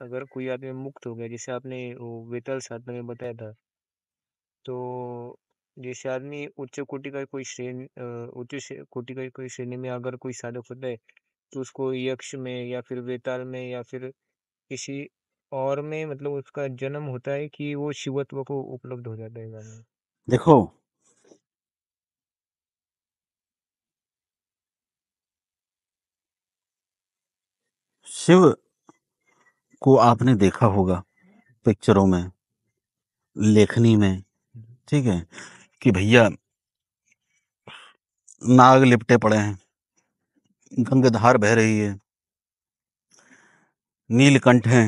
अगर कोई आदमी मुक्त हो गया जैसे आपने वो वेतल साधना में बताया था तो जैसे आदमी उच्च कोटि का कोई श्रेणी उच्च कोटि का कोई श्रेणी में अगर कोई साधक होता है तो उसको यक्ष में या फिर वेताल में या फिर किसी और में मतलब उसका जन्म होता है कि वो शिवत्व को उपलब्ध हो जाता है गाने देखो शिव को आपने देखा होगा पिक्चरों में लेखनी में ठीक है कि भैया नाग लिपटे पड़े हैं गंगाधार बह रही है नीलकंठ हैं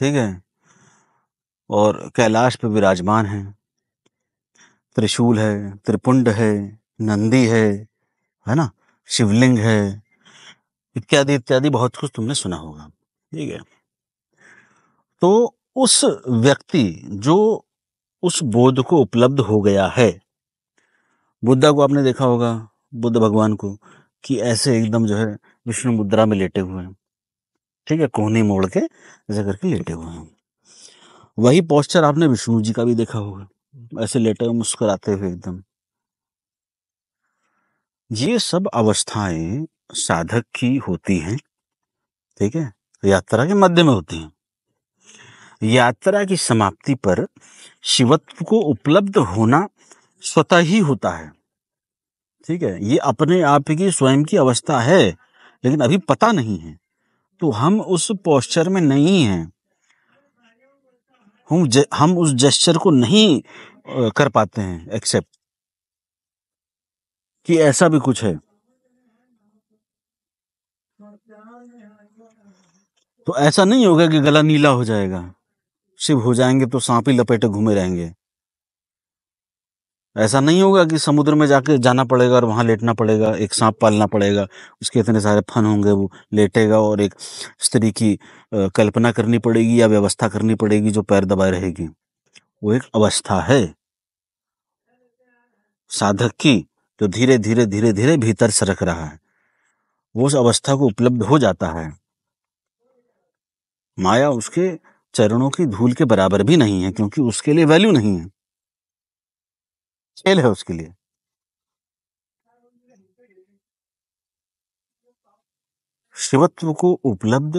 ठीक है और कैलाश पे विराजमान है त्रिशूल है त्रिपुंड है नंदी है है ना शिवलिंग है इत्यादि इत्यादि बहुत कुछ तुमने सुना होगा ठीक है तो उस व्यक्ति जो उस बोध को उपलब्ध हो गया है बुद्धा को आपने देखा होगा बुद्ध भगवान को कि ऐसे एकदम जो है विष्णु मुद्रा में लेटे हुए हैं ठीक है कोहनी मोड़ के ऐसे करके लेटे हुए हैं वही पोस्चर आपने विष्णु जी का भी देखा होगा ऐसे लेटे हुए मुस्कुराते हुए एकदम ये सब अवस्थाएं साधक की होती हैं ठीक है यात्रा के मध्य में होती हैं यात्रा की समाप्ति पर शिवत्व को उपलब्ध होना स्वतः ही होता है ठीक है ये अपने आप की स्वयं की अवस्था है लेकिन अभी पता नहीं है तो हम उस पोस्चर में नहीं हैं हम हम उस जेस्चर को नहीं कर पाते हैं एक्सेप्ट कि ऐसा भी कुछ है तो ऐसा नहीं होगा कि गला नीला हो जाएगा शिव हो जाएंगे तो सांप ही लपेटे घूमे रहेंगे ऐसा नहीं होगा कि समुद्र में जाके जाना पड़ेगा और वहाँ लेटना पड़ेगा एक सांप पालना पड़ेगा उसके इतने सारे फन होंगे वो लेटेगा और एक स्त्री की कल्पना करनी पड़ेगी या व्यवस्था करनी पड़ेगी जो पैर दबाए रहेगी वो एक अवस्था है साधक की जो धीरे धीरे धीरे धीरे भीतर सरक रहा है वो उस अवस्था को उपलब्ध हो जाता है माया उसके चरणों की धूल के बराबर भी नहीं है क्योंकि उसके लिए वैल्यू नहीं है खेल है उसके लिए शिवत्व को उपलब्ध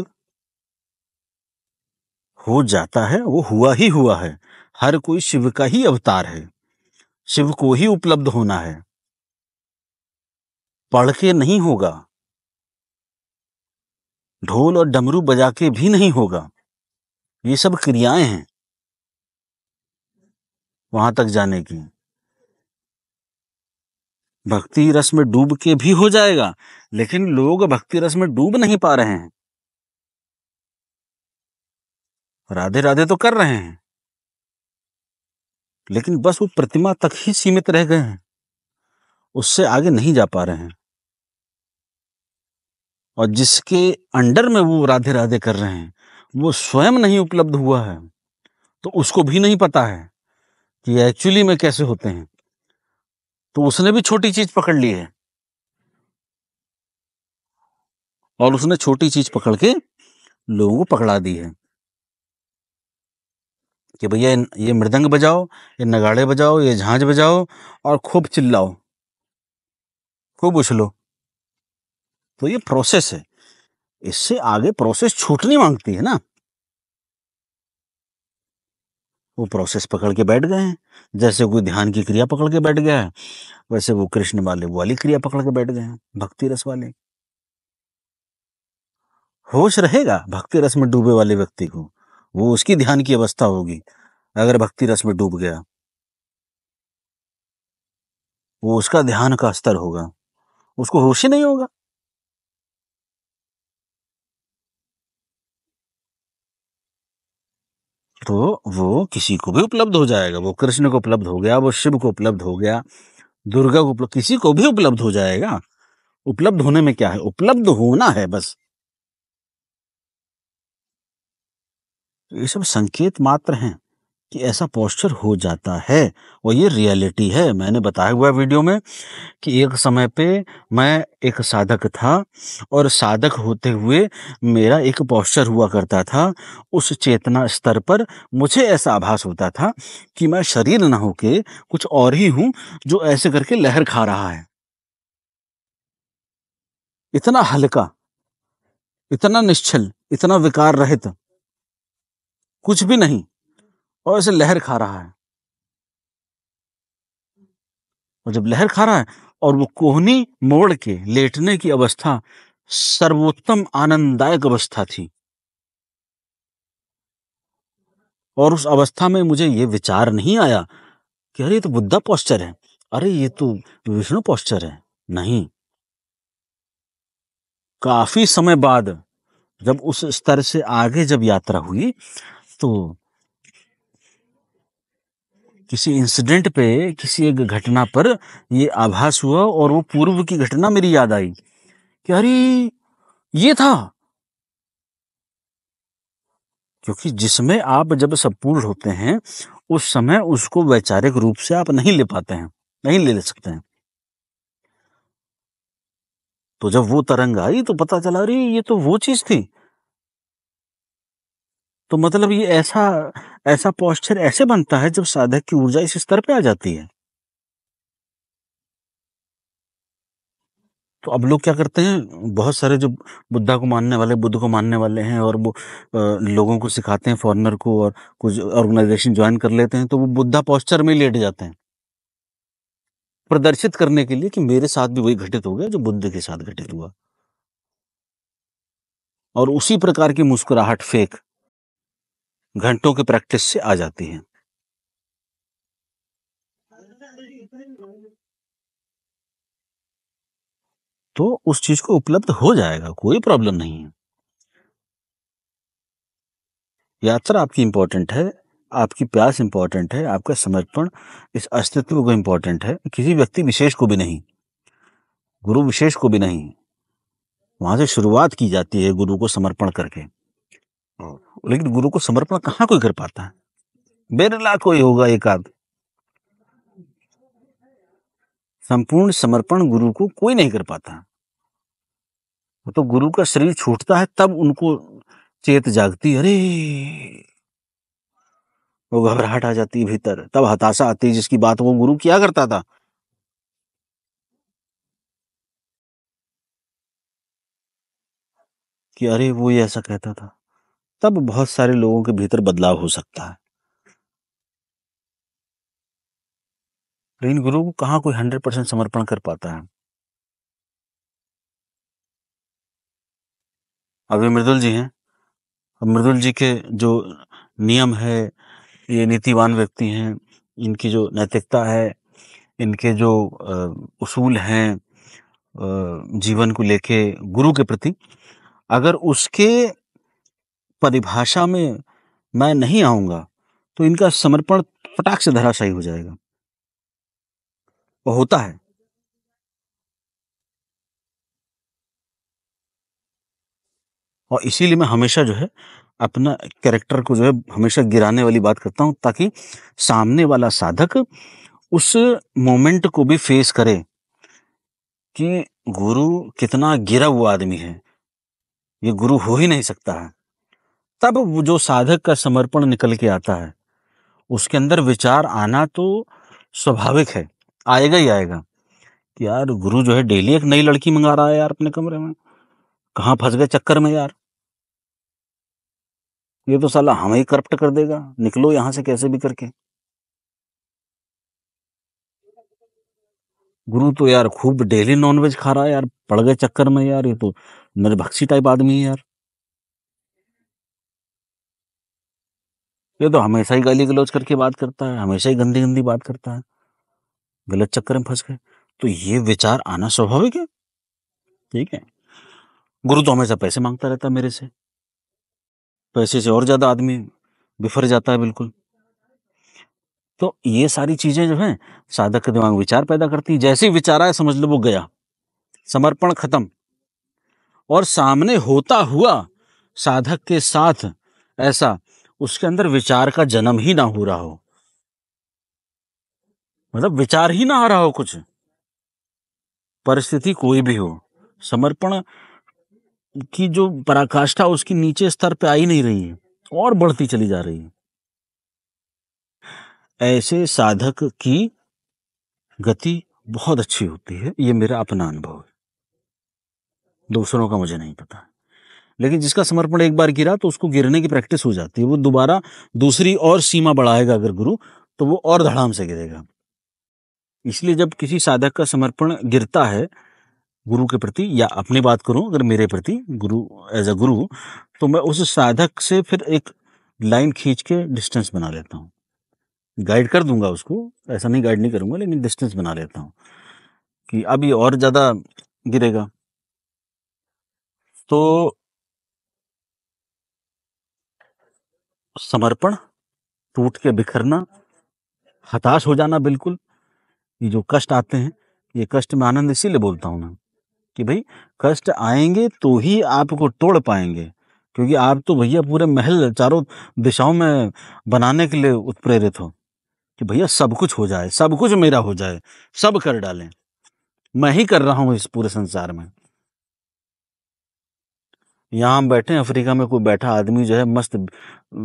हो जाता है वो हुआ ही हुआ है हर कोई शिव का ही अवतार है शिव को ही उपलब्ध होना है पढ़ के नहीं होगा ढोल और डमरू बजा के भी नहीं होगा ये सब क्रियाएं हैं वहां तक जाने की भक्ति रस में डूब के भी हो जाएगा लेकिन लोग भक्ति रस में डूब नहीं पा रहे हैं राधे राधे तो कर रहे हैं लेकिन बस वो प्रतिमा तक ही सीमित रह गए हैं उससे आगे नहीं जा पा रहे हैं और जिसके अंडर में वो राधे राधे कर रहे हैं वो स्वयं नहीं उपलब्ध हुआ है तो उसको भी नहीं पता है कि एक्चुअली में कैसे होते हैं तो उसने भी छोटी चीज पकड़ ली है और उसने छोटी चीज पकड़ के लोगों को पकड़ा दी है कि भैया ये मृदंग बजाओ ये नगाड़े बजाओ ये झांझ बजाओ और खूब चिल्लाओ खूब उछलो तो ये प्रोसेस है इससे आगे प्रोसेस छूटनी मांगती है ना वो प्रोसेस पकड़ के बैठ गए हैं जैसे कोई ध्यान की क्रिया पकड़ के बैठ गया है वैसे वो कृष्ण वाले वो वाली क्रिया पकड़ के बैठ गए हैं भक्ति रस वाले होश रहेगा भक्ति रस में डूबे वाले व्यक्ति को वो उसकी ध्यान की अवस्था होगी अगर भक्ति रस में डूब गया वो उसका ध्यान का स्तर होगा उसको होश ही नहीं होगा तो वो किसी को भी उपलब्ध हो जाएगा वो कृष्ण को उपलब्ध हो गया वो शिव को उपलब्ध हो गया दुर्गा को उपलब्ध किसी को भी उपलब्ध हो जाएगा उपलब्ध होने में क्या है उपलब्ध होना है बस ये सब संकेत मात्र हैं कि ऐसा पोस्चर हो जाता है और ये रियलिटी है मैंने बताया हुआ वीडियो में कि एक समय पे मैं एक साधक था और साधक होते हुए मेरा एक पोस्चर हुआ करता था उस चेतना स्तर पर मुझे ऐसा आभास होता था कि मैं शरीर ना होके कुछ और ही हूँ जो ऐसे करके लहर खा रहा है इतना हल्का इतना निश्चल इतना विकार रहित कुछ भी नहीं और ऐसे लहर खा रहा है और जब लहर खा रहा है और वो कोहनी मोड़ के लेटने की अवस्था सर्वोत्तम आनंददायक अवस्था थी और उस अवस्था में मुझे ये विचार नहीं आया कि अरे ये तो बुद्धा पोस्चर है अरे ये तो विष्णु पॉस्चर है नहीं काफी समय बाद जब उस स्तर से आगे जब यात्रा हुई तो किसी इंसिडेंट पे किसी एक घटना पर ये आभास हुआ और वो पूर्व की घटना मेरी याद आई कि अरे ये था क्योंकि जिसमें आप जब संपूर्ण होते हैं उस समय उसको वैचारिक रूप से आप नहीं ले पाते हैं नहीं ले, ले सकते हैं तो जब वो तरंग आई तो पता चला अरे ये तो वो चीज थी तो मतलब ये ऐसा ऐसा पॉस्चर ऐसे बनता है जब साधक की ऊर्जा इस स्तर पे आ जाती है तो अब लोग क्या करते हैं बहुत सारे जो बुद्धा को मानने वाले बुद्ध को मानने वाले हैं और वो लोगों को सिखाते हैं फॉरनर को और कुछ ऑर्गेनाइजेशन ज्वाइन कर लेते हैं तो वो बुद्धा पॉस्चर में लेट जाते हैं प्रदर्शित करने के लिए कि मेरे साथ भी वही घटित हो गया जो बुद्ध के साथ घटित हुआ और उसी प्रकार की मुस्कुराहट फेक घंटों के प्रैक्टिस से आ जाती है तो उस चीज को उपलब्ध हो जाएगा कोई प्रॉब्लम नहीं है यात्रा आपकी इंपॉर्टेंट है आपकी प्यास इंपॉर्टेंट है आपका समर्पण इस अस्तित्व को इंपॉर्टेंट है किसी व्यक्ति विशेष को भी नहीं गुरु विशेष को भी नहीं वहां से शुरुआत की जाती है गुरु को समर्पण करके लेकिन गुरु को समर्पण कहाँ कोई कर पाता है बेरला कोई होगा एक आध संपूर्ण समर्पण गुरु को कोई नहीं कर पाता वो तो गुरु का शरीर छूटता है तब उनको चेत जागती अरे वो घबराहट आ जाती है भीतर तब हताशा आती है जिसकी बात वो गुरु क्या करता था कि अरे वो ऐसा कहता था तब बहुत सारे लोगों के भीतर बदलाव हो सकता है लेकिन तो गुरु को कहा कोई हंड्रेड परसेंट समर्पण कर पाता है अभी मृदुल जी हैं मृदुल जी के जो नियम है ये नीतिवान व्यक्ति हैं इनकी जो नैतिकता है इनके जो उसूल हैं जीवन को लेके गुरु के प्रति अगर उसके परिभाषा में मैं नहीं आऊंगा तो इनका समर्पण फटाक से धराशाही हो जाएगा वो होता है और इसीलिए मैं हमेशा जो है अपना कैरेक्टर को जो है हमेशा गिराने वाली बात करता हूं ताकि सामने वाला साधक उस मोमेंट को भी फेस करे कि गुरु कितना गिरा हुआ आदमी है ये गुरु हो ही नहीं सकता है तब जो साधक का समर्पण निकल के आता है उसके अंदर विचार आना तो स्वाभाविक है आएगा ही आएगा कि यार गुरु जो है डेली एक नई लड़की मंगा रहा है यार अपने कमरे में कहाँ फंस गए चक्कर में यार ये तो साला हमें ही करप्ट कर देगा निकलो यहां से कैसे भी करके गुरु तो यार खूब डेली नॉनवेज खा रहा है यार पड़ गए चक्कर में यार ये तो निर्भक्षी टाइप आदमी है यार ये तो हमेशा ही गाली गलौज करके बात करता है हमेशा ही गंदी गंदी बात करता है गलत चक्कर में फंस गए तो ये विचार आना स्वाभाविक है ठीक है गुरु तो हमेशा पैसे मांगता रहता है मेरे से पैसे से और ज्यादा आदमी बिफर जाता है बिल्कुल तो ये सारी चीजें जो है साधक के दिमाग विचार पैदा करती जैसे ही विचार आया समझ लो वो गया समर्पण खत्म और सामने होता हुआ साधक के साथ ऐसा उसके अंदर विचार का जन्म ही ना हो रहा हो मतलब विचार ही ना आ रहा हो कुछ परिस्थिति कोई भी हो समर्पण की जो पराकाष्ठा उसकी नीचे स्तर पे आई नहीं रही है और बढ़ती चली जा रही है ऐसे साधक की गति बहुत अच्छी होती है ये मेरा अपना अनुभव है दूसरों का मुझे नहीं पता लेकिन जिसका समर्पण एक बार गिरा तो उसको गिरने की प्रैक्टिस हो जाती है वो दोबारा दूसरी और सीमा बढ़ाएगा अगर गुरु तो वो और धड़ाम से गिरेगा इसलिए जब किसी साधक का समर्पण गिरता है गुरु के प्रति या अपनी बात करूं अगर मेरे प्रति गुरु एज अ गुरु तो मैं उस साधक से फिर एक लाइन खींच के डिस्टेंस बना लेता हूँ गाइड कर दूंगा उसको ऐसा नहीं गाइड नहीं करूंगा लेकिन डिस्टेंस बना लेता हूँ कि अब ये और ज़्यादा गिरेगा तो समर्पण टूट के बिखरना हताश हो जाना बिल्कुल ये जो कष्ट आते हैं ये कष्ट में आनंद इसीलिए बोलता हूँ मैं कि भाई कष्ट आएंगे तो ही आपको तोड़ पाएंगे क्योंकि आप तो भैया पूरे महल चारों दिशाओं में बनाने के लिए उत्प्रेरित हो कि भैया सब कुछ हो जाए सब कुछ मेरा हो जाए सब कर डालें मैं ही कर रहा हूँ इस पूरे संसार में यहाँ बैठे अफ्रीका में कोई बैठा आदमी जो है मस्त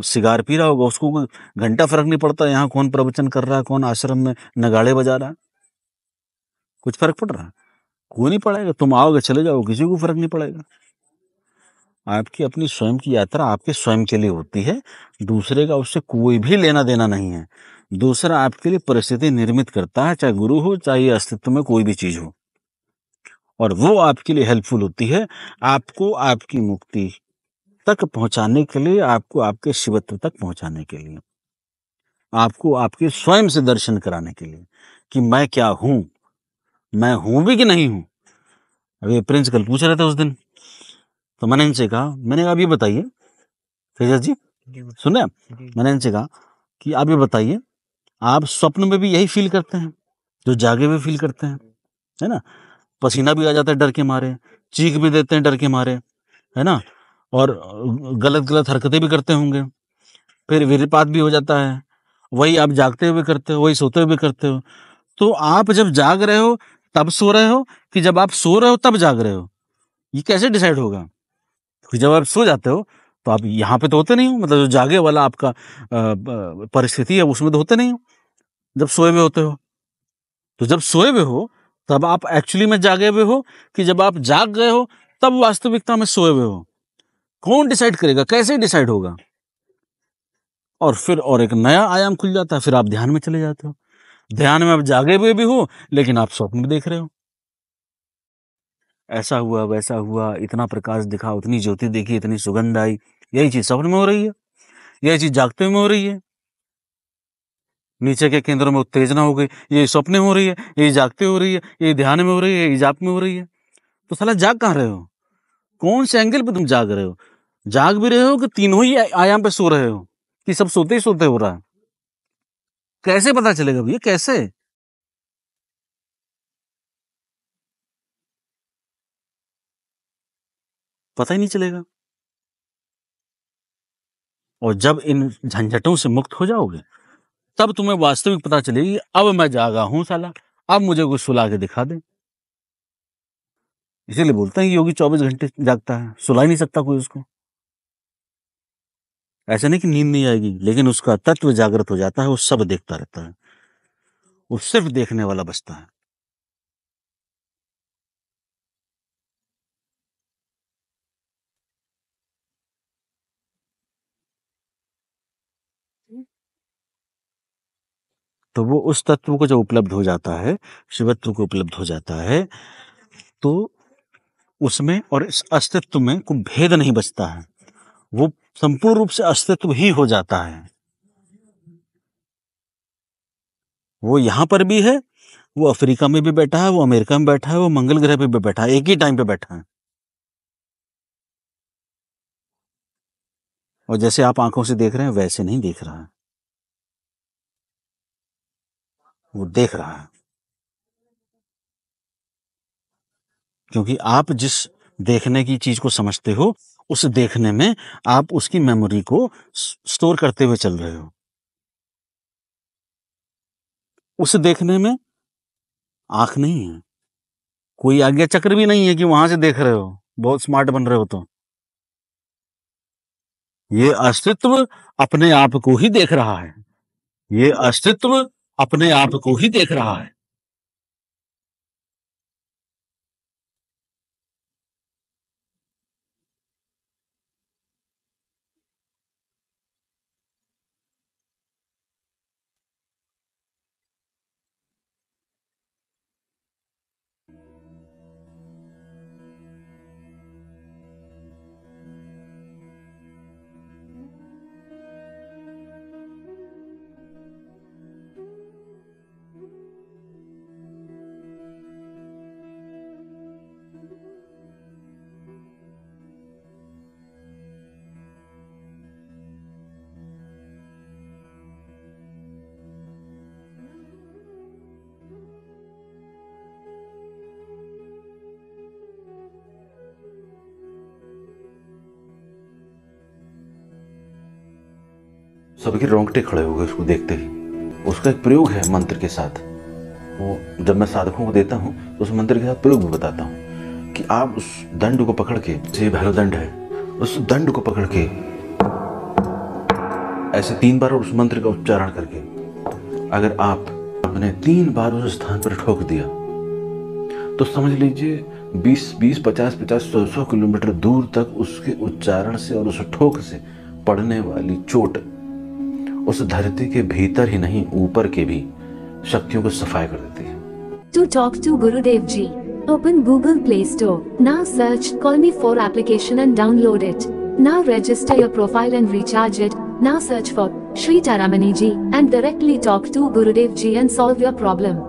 सिगार पी रहा होगा उसको घंटा फर्क नहीं पड़ता यहाँ कौन प्रवचन कर रहा है कौन आश्रम में नगाड़े बजा रहा है कुछ फर्क पड़ रहा है कोई नहीं पड़ेगा तुम आओगे चले जाओ किसी को फर्क नहीं पड़ेगा आपकी अपनी स्वयं की यात्रा आपके स्वयं के लिए होती है दूसरे का उससे कोई भी लेना देना नहीं है दूसरा आपके लिए परिस्थिति निर्मित करता है चाहे गुरु हो चाहे अस्तित्व में कोई भी चीज़ हो और वो आपके लिए हेल्पफुल होती है आपको आपकी मुक्ति तक पहुंचाने के लिए आपको आपके शिवत्व तक पहुंचाने के लिए आपको आपके स्वयं से दर्शन कराने के लिए कि मैं क्या हूं मैं हूं भी कि नहीं हूं अभी प्रिंस कल पूछ रहे थे उस दिन तो मैंने इनसे कहा मैंने कहा आप ये बताइए तेजस जी सुने मैंने इनसे कहा कि आप ये बताइए आप स्वप्न में भी यही फील करते हैं जो जागे हुए फील करते हैं है ना पसीना भी आ जाता है डर के मारे चीख भी देते हैं डर के मारे है ना और गलत गलत हरकतें भी करते होंगे फिर वीरपात भी हो जाता है वही आप जागते हुए करते हो वही सोते हुए करते हो तो आप जब जाग रहे हो तब सो रहे हो कि जब आप सो रहे हो तब जाग रहे हो ये कैसे डिसाइड होगा क्योंकि जब आप सो जाते हो तो आप यहाँ पे तो होते नहीं हो मतलब जो जागे वाला आपका परिस्थिति है उसमें तो होते नहीं हो जब सोए हुए होते हो तो जब सोए हुए हो तब आप एक्चुअली में जागे हुए हो कि जब आप जाग गए हो तब वास्तविकता में सोए हुए हो कौन डिसाइड करेगा कैसे डिसाइड होगा और फिर और एक नया आयाम खुल जाता है फिर आप ध्यान में चले जाते हो ध्यान में आप जागे हुए भी हो लेकिन आप स्वप्न में देख रहे हो ऐसा हुआ वैसा हुआ इतना प्रकाश दिखा उतनी ज्योति दिखी इतनी सुगंध आई यही चीज स्वप्न में हो रही है यही चीज जागते में हो रही है नीचे के केंद्रों में उत्तेजना हो गई ये स्वप्न हो रही है ये जागते हो रही है ये ध्यान में हो रही है ये जाप में हो रही है तो साला जाग कहाँ रहे हो कौन से एंगल पे तुम जाग रहे हो जाग भी रहे हो कि तीनों ही आयाम पे सो रहे हो कि सब सोते ही सोते हो रहा है कैसे पता चलेगा भैया कैसे पता ही नहीं चलेगा और जब इन झंझटों से मुक्त हो जाओगे तब तुम्हें वास्तविक पता चलेगी अब मैं जागा हूं साला अब मुझे कुछ सुला के दिखा दे इसीलिए बोलते हैं योगी चौबीस घंटे जागता है सुला ही नहीं सकता कोई उसको ऐसा नहीं कि नींद नहीं आएगी लेकिन उसका तत्व जागृत हो जाता है वो सब देखता रहता है वो सिर्फ देखने वाला बचता है तो वो उस तत्व को जब उपलब्ध हो जाता है शिवत्व को उपलब्ध हो जाता है तो उसमें और इस अस्तित्व में कोई भेद नहीं बचता है वो संपूर्ण रूप से अस्तित्व ही हो जाता है वो यहां पर भी है वो अफ्रीका में भी बैठा है वो अमेरिका में बैठा है वो मंगल ग्रह पे भी बैठा है एक ही टाइम पे बैठा है और जैसे आप आंखों से देख रहे हैं वैसे नहीं देख रहा है वो देख रहा है क्योंकि आप जिस देखने की चीज को समझते हो उस देखने में आप उसकी मेमोरी को स्टोर करते हुए चल रहे हो उस देखने में आंख नहीं है कोई आज्ञा चक्र भी नहीं है कि वहां से देख रहे हो बहुत स्मार्ट बन रहे हो तो ये अस्तित्व अपने आप को ही देख रहा है ये अस्तित्व अपने आप को ही देख रहा है सभी के रोंगटे खड़े हो गए उसको देखते ही उसका एक प्रयोग है मंत्र के साथ वो जब मैं साधकों को देता हूँ तो उस मंत्र के साथ प्रयोग भी बताता हूँ कि आप उस दंड को पकड़ के जो भैरव दंड है उस दंड को पकड़ के ऐसे तीन बार उस मंत्र का उच्चारण करके अगर आप अपने तीन बार उस स्थान पर ठोक दिया तो समझ लीजिए बीस बीस पचास पचास सौ सौ किलोमीटर दूर तक उसके उच्चारण से और उस ठोक से पड़ने वाली चोट उस धरती के भीतर ही नहीं ऊपर के भी शक्तियों को सफाई कर देती है to talk to Gurudev ji open Google Play Store now search call me for application and download it now register your profile and recharge it now search for Shri Taramani ji and directly talk to Gurudev ji and solve your problem